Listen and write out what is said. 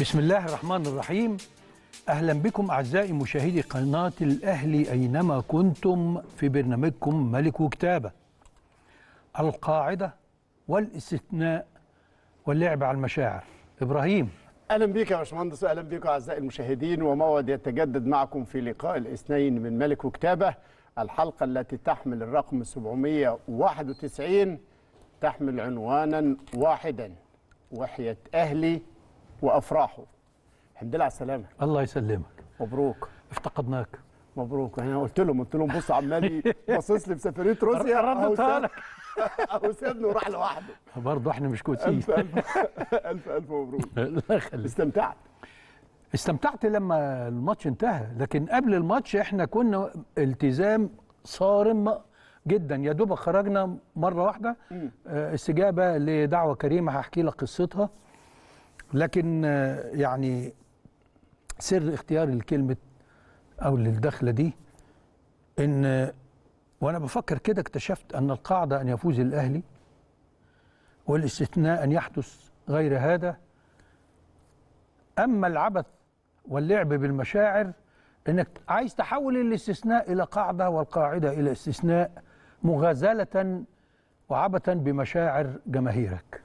بسم الله الرحمن الرحيم أهلا بكم أعزائي مشاهدي قناة الأهلي أينما كنتم في برنامجكم ملك وكتابة القاعدة والاستثناء واللعب على المشاعر إبراهيم اهلا بك يا باشمهندس اهلا بك اعزائي المشاهدين وموعد يتجدد معكم في لقاء الاثنين من ملك وكتابه الحلقه التي تحمل الرقم 791 تحمل عنوانا واحدا وحية اهلي وافراحه الحمد لله على السلامه الله يسلمك مبروك افتقدناك مبروك انا قلت لهم قلت لهم بصوا عمالي باصص لي بسفريه روسيا ردتها لك او سابني وراح لوحده برضه احنا مش كوتسين الف الف الف مبروك الله يخليك استمتعت استمتعت لما الماتش انتهى لكن قبل الماتش احنا كنا التزام صارم جدا يا دوب خرجنا مره واحده آه، استجابه لدعوه كريمه هحكي لك قصتها لكن آه، يعني سر اختياري لكلمة أو للدخلة دي إن آه، وأنا بفكر كده اكتشفت أن القاعدة أن يفوز الأهلي والاستثناء أن يحدث غير هذا أما العبث واللعب بالمشاعر انك عايز تحول الاستثناء الى قاعده والقاعده الى استثناء مغازله وعبثا بمشاعر جماهيرك